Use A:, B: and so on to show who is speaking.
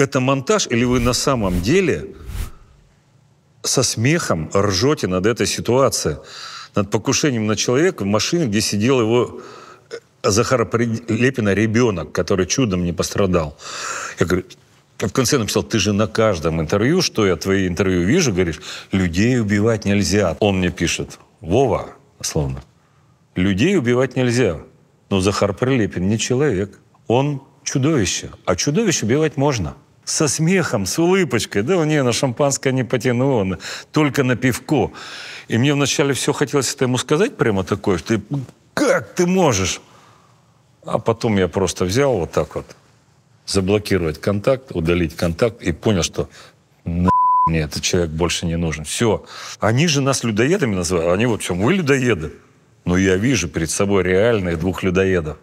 A: это монтаж или вы на самом деле со смехом ржете над этой ситуацией, над покушением на человека в машине, где сидел его э, Захара Лепина ребенок, который чудом не пострадал. Я говорю, в конце написал, ты же на каждом интервью, что я твои интервью вижу, говоришь, людей убивать нельзя. Он мне пишет, Вова, словно, людей убивать нельзя. Но Захар Прилепин не человек, он чудовище, а чудовище убивать можно со смехом, с улыбочкой. Да, не, на шампанское не потянуло, только на пивко. И мне вначале все хотелось это ему сказать прямо такое, что ты, как ты можешь? А потом я просто взял вот так вот, заблокировать контакт, удалить контакт и понял, что мне этот человек больше не нужен. Все. Они же нас людоедами называют. Они вот в чем, вы людоеды. Но я вижу перед собой реальных двух людоедов.